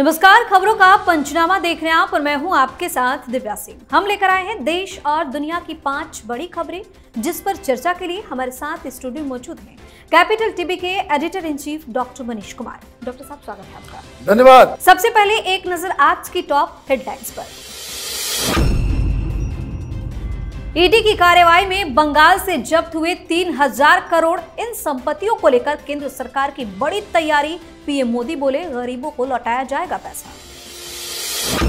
नमस्कार खबरों का पंचनामा देख रहे हैं आप और मैं हूं आपके साथ दिव्या सिंह हम लेकर आए हैं देश और दुनिया की पांच बड़ी खबरें जिस पर चर्चा के लिए हमारे साथ स्टूडियो मौजूद हैं कैपिटल टीवी के editor in chief doctor Manish Kumar doctor साहब स्वागत है आपका धन्यवाद सबसे पहले एक नजर आज की टॉप हेडलाइंस पर ईडी की कार्यवाही में बंगाल से जब्त हुए तीन हजार करोड़ इन संपत्तियों को लेकर केंद्र सरकार की बड़ी तैयारी पीएम मोदी बोले गरीबों को लौटाया जाएगा पैसा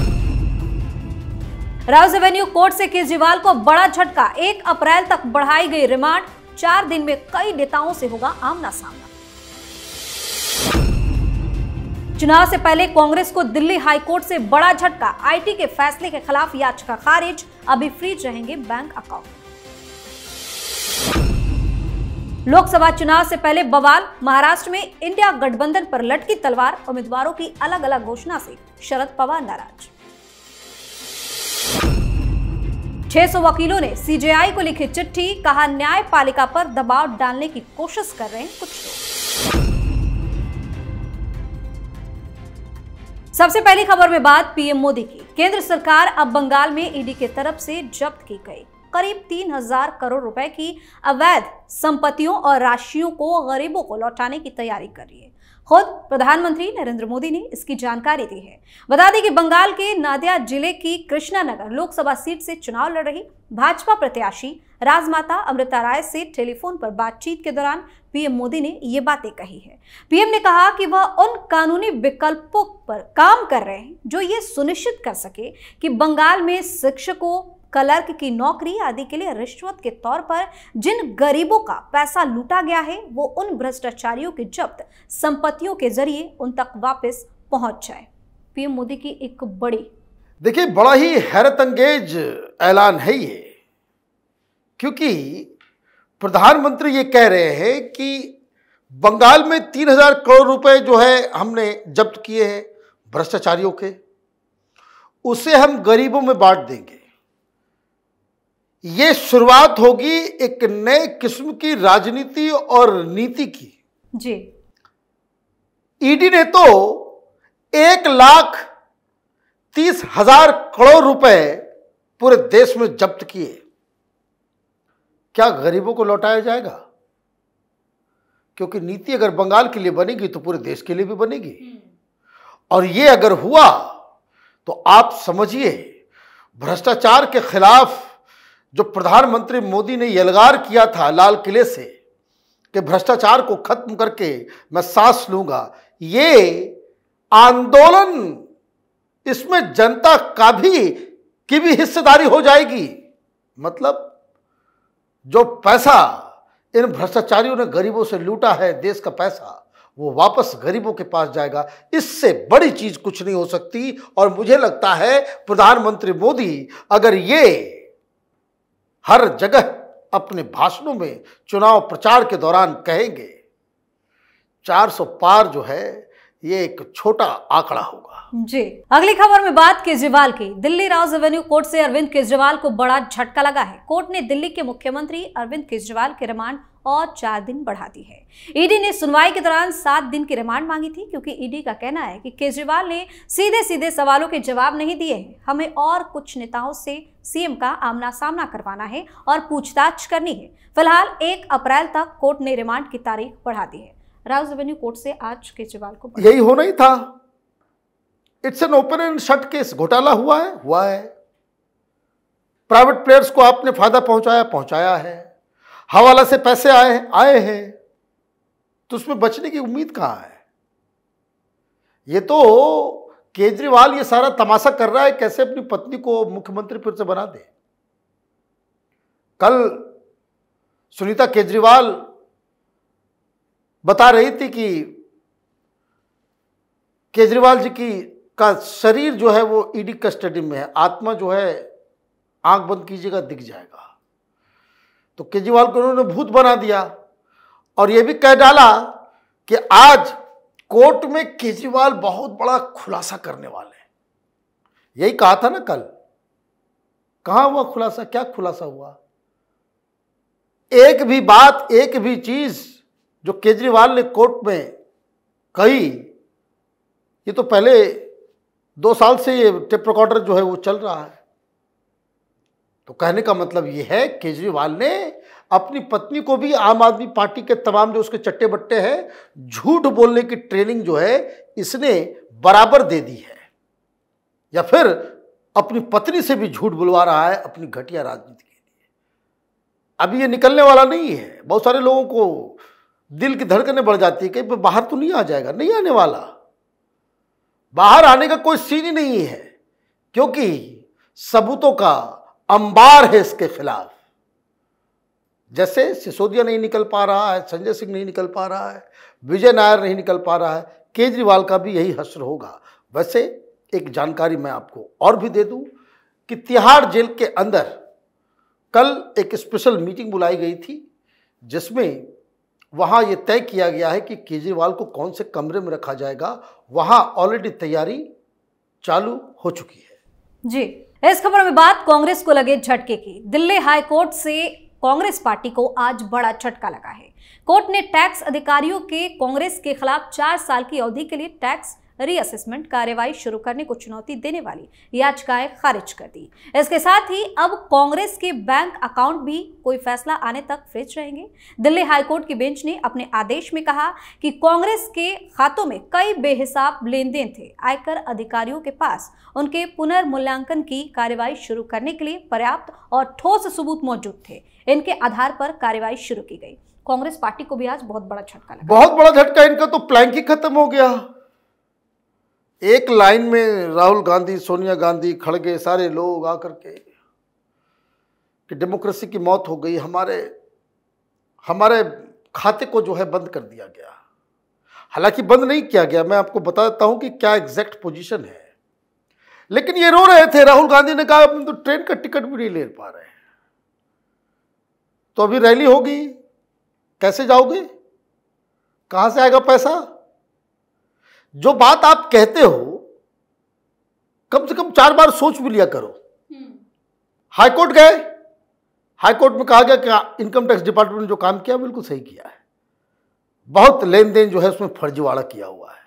राउस एवेन्यू कोर्ट से केजरीवाल को बड़ा झटका एक अप्रैल तक बढ़ाई गई रिमांड चार दिन में कई नेताओं से होगा आमना सामना चुनाव से पहले कांग्रेस को दिल्ली हाईकोर्ट से बड़ा झटका आईटी के फैसले के खिलाफ याचिका खारिज अभी फ्रीज रहेंगे बैंक अकाउंट लोकसभा चुनाव से पहले बवाल महाराष्ट्र में इंडिया गठबंधन पर लटकी तलवार उम्मीदवारों की अलग अलग घोषणा से शरद पवार नाराज 600 वकीलों ने सीजेआई को लिखी चिट्ठी कहा न्यायपालिका पर दबाव डालने की कोशिश कर रहे हैं कुछ लोग सबसे पहली खबर में बात पीएम मोदी की केंद्र सरकार अब बंगाल में ईडी के तरफ से जब्त की गई करीब तीन हजार करोड़ रुपए की अवैध संपत्तियों और राशियों को गरीबों को लौटाने की तैयारी कर रही है खुद प्रधानमंत्री नरेंद्र मोदी ने इसकी जानकारी दी है बता दें कि बंगाल के नादिया जिले की कृष्णा नगर लोकसभा सीट से चुनाव लड़ रही भाजपा प्रत्याशी राजमाता अमृता राय से टेलीफोन पर बातचीत के दौरान पीएम मोदी ने ये बातें कही है पीएम ने कहा कि वह उन कानूनी विकल्पों पर काम कर रहे हैं जो ये सुनिश्चित कर सके कि बंगाल में शिक्षकों क्लर्क की नौकरी आदि के लिए रिश्वत के तौर पर जिन गरीबों का पैसा लूटा गया है वो उन भ्रष्टाचारियों के जब्त संपत्तियों के जरिए उन तक वापस पहुंच जाए पीएम मोदी की एक बड़ी देखिए बड़ा ही हैरत अंगेज ऐलान है ये क्योंकि प्रधानमंत्री ये कह रहे हैं कि बंगाल में तीन हजार करोड़ रुपए जो है हमने जब्त किए हैं भ्रष्टाचारियों के उसे हम गरीबों में बांट देंगे ये शुरुआत होगी एक नए किस्म की राजनीति और नीति की जी ईडी ने तो एक लाख तीस हजार करोड़ रुपए पूरे देश में जब्त किए क्या गरीबों को लौटाया जाएगा क्योंकि नीति अगर बंगाल के लिए बनेगी तो पूरे देश के लिए भी बनेगी हम्म। और ये अगर हुआ तो आप समझिए भ्रष्टाचार के खिलाफ जो प्रधानमंत्री मोदी ने यलगार किया था लाल किले से कि भ्रष्टाचार को खत्म करके मैं सांस लूंगा ये आंदोलन इसमें जनता का भी की भी हिस्सेदारी हो जाएगी मतलब जो पैसा इन भ्रष्टाचारियों ने गरीबों से लूटा है देश का पैसा वो वापस गरीबों के पास जाएगा इससे बड़ी चीज कुछ नहीं हो सकती और मुझे लगता है प्रधानमंत्री मोदी अगर ये हर जगह अपने भाषणों में चुनाव प्रचार के दौरान कहेंगे 400 पार जो है ये एक छोटा आंकड़ा होगा जी अगली खबर में बात केजरीवाल की दिल्ली राउज एवेन्यू कोर्ट से अरविंद केजरीवाल को बड़ा झटका लगा है कोर्ट ने दिल्ली के मुख्यमंत्री अरविंद केजरीवाल के रिमांड और चार दिन बढ़ा दी है ईडी ने सुनवाई के दौरान सात दिन की रिमांड मांगी थी क्योंकि ईडी का कहना है कि केजरीवाल ने सीधे सीधे सवालों के जवाब नहीं दिए हैं हमें और कुछ नेताओं से सीएम का आमना सामना करवाना है और पूछताछ करनी है फिलहाल एक अप्रैल तक कोर्ट ने रिमांड की तारीख बढ़ा दी है राउ रेवेन्यू कोर्ट से आज केजरीवाल को यही होना ही था it's an open and shut case घोटाला हुआ है हुआ है प्राइवेट प्लेयर्स को आपने फायदा पहुंचाया पहुंचाया है हवाला से पैसे आए आए हैं तो उसमें बचने की उम्मीद कहां है ये तो केजरीवाल ये सारा तमाशा कर रहा है कैसे अपनी पत्नी को मुख्यमंत्री फिर से बना दे कल सुनीता केजरीवाल बता रही थी कि केजरीवाल जी की का शरीर जो है वो ईडी e कस्टडी में है आत्मा जो है आंख बंद कीजिएगा दिख जाएगा तो केजरीवाल को उन्होंने भूत बना दिया और ये भी कह डाला कि आज कोर्ट में केजरीवाल बहुत बड़ा खुलासा करने वाले हैं यही कहा था ना कल कहा हुआ खुलासा क्या खुलासा हुआ एक भी बात एक भी चीज़ जो केजरीवाल ने कोर्ट में कही ये तो पहले दो साल से ये टेप रिकॉर्डर जो है वो चल रहा है तो कहने का मतलब ये है केजरीवाल ने अपनी पत्नी को भी आम आदमी पार्टी के तमाम जो उसके चट्टे बट्टे हैं झूठ बोलने की ट्रेनिंग जो है इसने बराबर दे दी है या फिर अपनी पत्नी से भी झूठ बुलवा रहा है अपनी घटिया राजनीति के लिए अभी ये निकलने वाला नहीं है बहुत सारे लोगों को दिल की धड़कने बढ़ जाती है कि बाहर तो नहीं आ जाएगा नहीं आने वाला बाहर आने का कोई सीन ही नहीं है क्योंकि सबूतों का अंबार है इसके खिलाफ जैसे सिसोदिया नहीं निकल पा रहा है संजय सिंह नहीं निकल पा रहा है विजय नायर नहीं निकल पा रहा है केजरीवाल का भी यही हसर होगा वैसे एक जानकारी मैं आपको और भी दे दूं कि तिहाड़ जेल के अंदर कल एक स्पेशल मीटिंग बुलाई गई थी जिसमें वहाँ ये तय किया गया है कि केजरीवाल को कौन से कमरे में रखा जाएगा वहाँ ऑलरेडी तैयारी चालू हो चुकी है जी इस खबर में बात कांग्रेस को लगे झटके की दिल्ली हाई कोर्ट से कांग्रेस पार्टी को आज बड़ा झटका लगा है कोर्ट ने टैक्स अधिकारियों के कांग्रेस के खिलाफ चार साल की अवधि के लिए टैक्स रीअसेसमेंट कार्यवाही शुरू करने को चुनौती देने वाली याचिकाएं खारिज कर दी इसके साथ ही अब कांग्रेस के बैंक अकाउंट भी कोई फैसला आने तक फ्रिज रहेंगे दिल्ली हाईकोर्ट की बेंच ने अपने आदेश में कहा कि कांग्रेस के खातों में कई बेहिसाब लेन देन थे आयकर अधिकारियों के पास उनके पुनर्मूल्यांकन की कार्यवाही शुरू करने के लिए पर्याप्त और ठोस सबूत मौजूद थे इनके आधार पर कार्यवाही शुरू की गई कांग्रेस पार्टी को भी आज बहुत बड़ा झटका लगा बहुत बड़ा झटका इनका तो प्लैंक ही खत्म हो गया एक लाइन में राहुल गांधी सोनिया गांधी खड़गे सारे लोग आकर के कि डेमोक्रेसी की मौत हो गई हमारे हमारे खाते को जो है बंद कर दिया गया हालांकि बंद नहीं किया गया मैं आपको बता देता हूं कि क्या एग्जैक्ट पोजीशन है लेकिन ये रो रहे थे राहुल गांधी ने कहा तो ट्रेन का टिकट भी नहीं ले पा रहे तो अभी रैली होगी कैसे जाओगे कहाँ से आएगा पैसा जो बात आप कहते हो कम से कम चार बार सोच भी लिया करो हम्म। हाईकोर्ट गए हाईकोर्ट में कहा गया कि इनकम टैक्स डिपार्टमेंट ने जो काम किया बिल्कुल सही किया है बहुत लेन देन जो है उसमें फर्जीवाड़ा किया हुआ है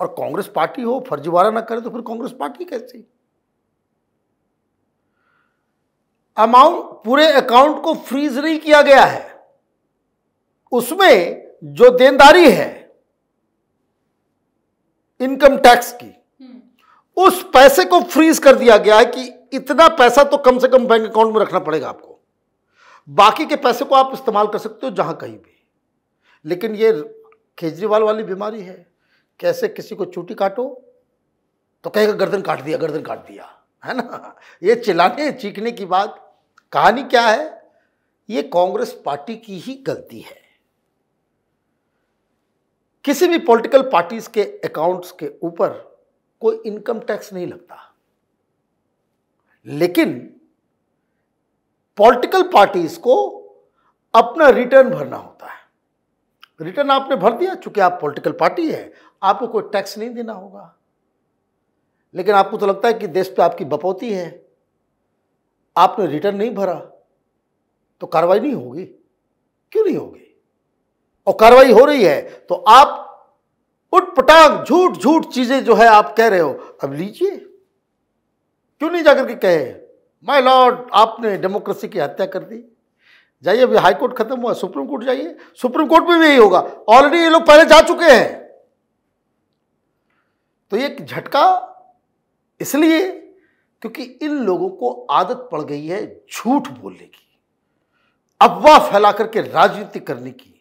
और कांग्रेस पार्टी हो फर्जीवाड़ा ना करे तो फिर कांग्रेस पार्टी कैसी अमाउंट पूरे अकाउंट को फ्रीज नहीं किया गया है उसमें जो देनदारी है इनकम टैक्स की उस पैसे को फ्रीज कर दिया गया है कि इतना पैसा तो कम से कम बैंक अकाउंट में रखना पड़ेगा आपको बाकी के पैसे को आप इस्तेमाल कर सकते हो जहां कहीं भी लेकिन ये केजरीवाल वाली बीमारी है कैसे किसी को चूटी काटो तो कहेगा गर्दन काट दिया गर्दन काट दिया है ना ये चिल्लाने चीखने की बात कहानी क्या है ये कांग्रेस पार्टी की ही गलती है किसी भी पॉलिटिकल पार्टीज के अकाउंट्स के ऊपर कोई इनकम टैक्स नहीं लगता लेकिन पॉलिटिकल पार्टीज को अपना रिटर्न भरना होता है रिटर्न आपने भर दिया चूंकि आप पॉलिटिकल पार्टी है आपको कोई टैक्स नहीं देना होगा लेकिन आपको तो लगता है कि देश पे आपकी बपौती है आपने रिटर्न नहीं भरा तो कार्रवाई नहीं होगी क्यों नहीं होगी और कार्रवाई हो रही है तो आप उठपटांग झूठ झूठ चीजें जो है आप कह रहे हो अब लीजिए क्यों नहीं जाकर के कहे माय लॉर्ड आपने डेमोक्रेसी की हत्या कर दी जाइए अभी हाई कोर्ट खत्म हुआ सुप्रीम कोर्ट जाइए सुप्रीम कोर्ट में भी यही होगा ऑलरेडी ये लोग पहले जा चुके हैं तो ये एक झटका इसलिए क्योंकि इन लोगों को आदत पड़ गई है झूठ बोलने की अफवाह फैला करके राजनीति करने की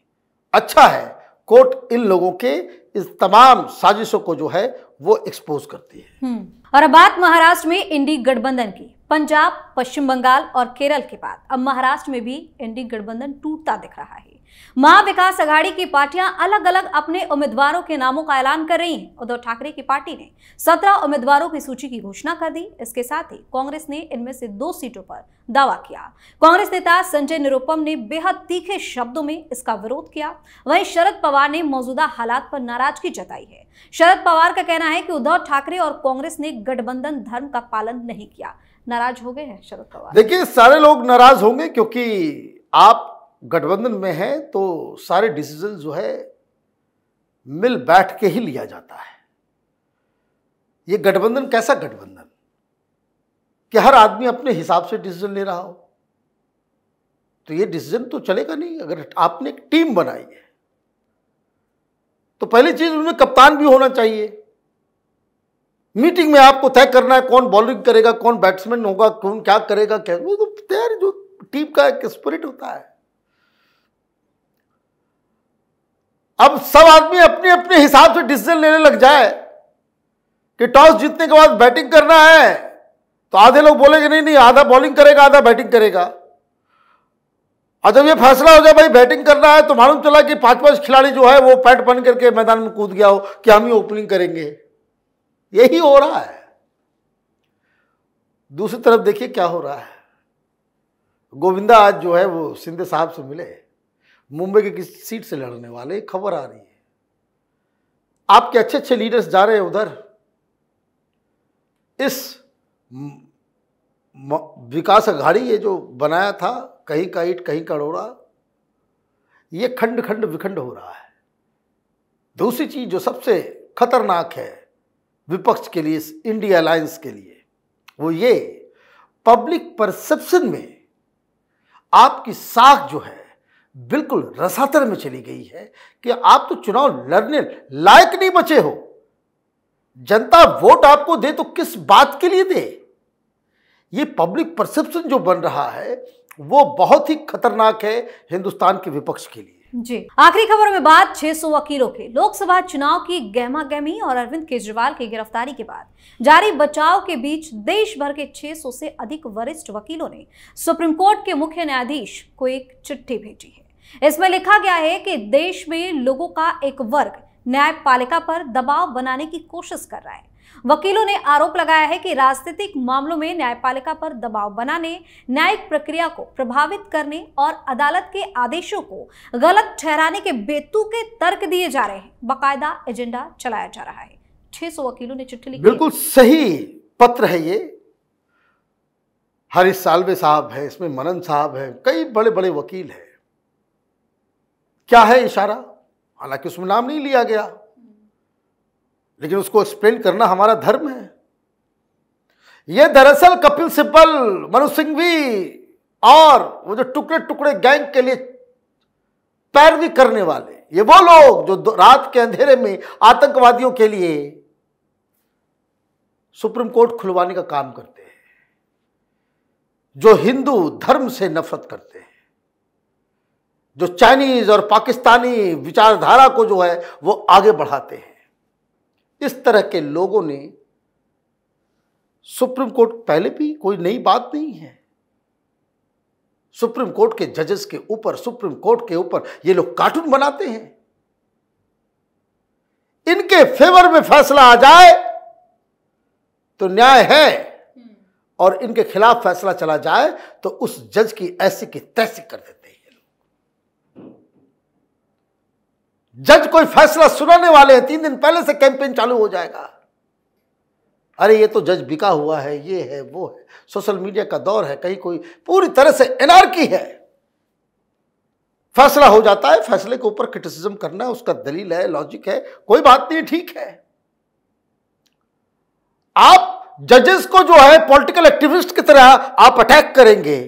अच्छा है कोर्ट इन लोगों के इस तमाम साजिशों को जो है वो एक्सपोज करती है हम्म, और अब बात महाराष्ट्र में इंडी गठबंधन की पंजाब पश्चिम बंगाल और केरल के बाद अब महाराष्ट्र में भी इंडी गठबंधन टूटता दिख रहा है महाविकास अघाड़ी की पार्टियां अलग अलग अपने उम्मीदवारों के नामों का ऐलान कर रही हैं उद्धव ठाकरे की पार्टी ने सत्रह उम्मीदवारों की सूची की घोषणा कर दी इसके साथ ही कांग्रेस ने इनमें से दो सीटों पर दावा किया कांग्रेस नेता संजय निरुपम ने बेहद तीखे शब्दों में इसका विरोध किया वहीं शरद पवार ने मौजूदा हालात पर नाराजगी जताई है शरद पवार का कहना है कि उद्धव ठाकरे और कांग्रेस ने गठबंधन धर्म का पालन नहीं किया नाराज हो गए हैं शरद पवार देखिए सारे लोग नाराज होंगे क्योंकि आप गठबंधन में है तो सारे डिसीजन जो है मिल बैठ के ही लिया जाता है ये गठबंधन कैसा गठबंधन कि हर आदमी अपने हिसाब से डिसीजन ले रहा हो तो ये डिसीजन तो चलेगा नहीं अगर आपने एक टीम बनाई है तो पहली चीज उनमें कप्तान भी होना चाहिए मीटिंग में आपको तय करना है कौन बॉलिंग करेगा कौन बैट्समैन होगा कौन क्या करेगा क्या वो तो तैयार जो टीम का एक स्पिरिट होता है अब सब आदमी अपने अपने हिसाब से डिसीजन लेने लग जाए कि टॉस जीतने के बाद बैटिंग करना है तो आधे लोग बोलेंगे नहीं नहीं आधा बॉलिंग करेगा आधा बैटिंग करेगा और जब ये फैसला हो जाए भाई बैटिंग करना है तो मालूम चला कि पांच पांच खिलाड़ी जो है वो पैट बन करके मैदान में कूद गया हो कि हम ही ओपनिंग करेंगे यही हो रहा है दूसरी तरफ देखिए क्या हो रहा है गोविंदा आज जो है वो सिंधे साहब से मिले मुंबई के किस सीट से लड़ने वाले खबर आ रही है आपके अच्छे अच्छे लीडर्स जा रहे हैं उधर इस विकास अघाड़ी ये जो बनाया था कहीं का ईट कहीं का डोरा ये खंड खंड विखंड हो रहा है दूसरी चीज जो सबसे खतरनाक है विपक्ष के लिए इस इंडिया अलायंस के लिए वो ये पब्लिक परसेप्शन में आपकी साख जो है बिल्कुल रसातर में चली गई है कि आप तो चुनाव लड़ने लायक नहीं बचे हो जनता वोट आपको दे तो किस बात के लिए दे ये पब्लिक परसेप्शन जो बन रहा है वो बहुत ही खतरनाक है हिंदुस्तान के विपक्ष के लिए जी आखिरी खबर में बात 600 वकीलों के लोकसभा चुनाव की गहमा गहमी और अरविंद केजरीवाल की गिरफ्तारी के बाद जारी बचाव के बीच देश भर के 600 से अधिक वरिष्ठ वकीलों ने सुप्रीम कोर्ट के मुख्य न्यायाधीश को एक चिट्ठी भेजी है इसमें लिखा गया है कि देश में लोगों का एक वर्ग न्यायपालिका पर दबाव बनाने की कोशिश कर रहा है वकीलों ने आरोप लगाया है कि राजनीतिक मामलों में न्यायपालिका पर दबाव बनाने न्यायिक प्रक्रिया को प्रभावित करने और अदालत के आदेशों को गलत ठहराने के बेतुके तर्क दिए जा रहे हैं बाकायदा एजेंडा चलाया जा रहा है छह सौ वकीलों ने चिट्ठी लिखी बिल्कुल सही पत्र है ये हरीश सालवे साहब है इसमें मनन साहब है कई बड़े बड़े वकील हैं क्या है इशारा हालांकि उसमें नाम नहीं लिया गया लेकिन उसको एक्सप्लेन करना हमारा धर्म है यह दरअसल कपिल सिब्बल मनु भी और वो जो टुकड़े टुकड़े गैंग के लिए पैरवी करने वाले ये वो लोग जो रात के अंधेरे में आतंकवादियों के लिए सुप्रीम कोर्ट खुलवाने का काम करते हैं जो हिंदू धर्म से नफरत करते हैं जो चाइनीज और पाकिस्तानी विचारधारा को जो है वो आगे बढ़ाते हैं इस तरह के लोगों ने सुप्रीम कोर्ट पहले भी कोई नई बात नहीं है सुप्रीम कोर्ट के जजेस के ऊपर सुप्रीम कोर्ट के ऊपर ये लोग कार्टून बनाते हैं इनके फेवर में फैसला आ जाए तो न्याय है हम्म। और इनके खिलाफ फैसला चला जाए तो उस जज की ऐसी की तैसी कर देते जज कोई फैसला सुनाने वाले हैं तीन दिन पहले से कैंपेन चालू हो जाएगा अरे ये तो जज बिका हुआ है ये है वो है सोशल मीडिया का दौर है कहीं कोई पूरी तरह से एनार्की है फैसला हो जाता है फैसले के ऊपर क्रिटिसिज्म करना है उसका दलील है लॉजिक है कोई बात नहीं ठीक है आप जजेस को जो है पॉलिटिकल एक्टिविस्ट की तरह आप अटैक करेंगे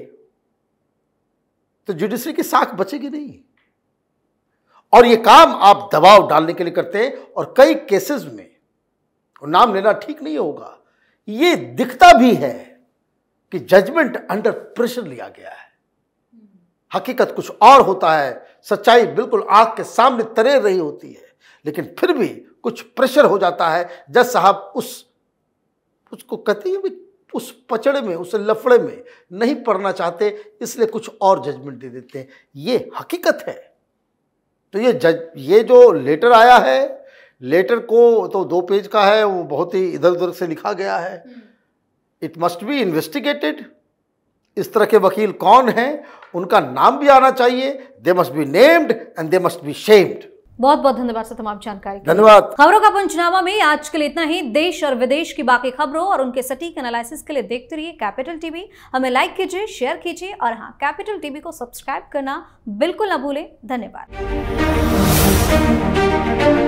तो जुडिशरी की साख बचेगी नहीं और ये काम आप दबाव डालने के लिए करते हैं और कई केसेस में और नाम लेना ठीक नहीं होगा ये दिखता भी है कि जजमेंट अंडर प्रेशर लिया गया है हकीकत कुछ और होता है सच्चाई बिल्कुल आंख के सामने तरे रही होती है लेकिन फिर भी कुछ प्रेशर हो जाता है जज साहब उस उसको कहते हैं उस पचड़े में उस लफड़े में नहीं पड़ना चाहते इसलिए कुछ और जजमेंट दे देते हैं ये हकीकत है तो ये जज ये जो लेटर आया है लेटर को तो दो पेज का है वो बहुत ही इधर उधर से लिखा गया है इट मस्ट बी इन्वेस्टिगेटेड इस तरह के वकील कौन हैं उनका नाम भी आना चाहिए they must be named and they must be shamed बहुत बहुत धन्यवाद सर तमाम जानकारी धन्यवाद खबरों का पंचनामा में आज के लिए इतना ही देश और विदेश की बाकी खबरों और उनके सटीक एनालिसिस के लिए देखते रहिए कैपिटल टीवी हमें लाइक कीजिए शेयर कीजिए और हाँ कैपिटल टीवी को सब्सक्राइब करना बिल्कुल ना भूले धन्यवाद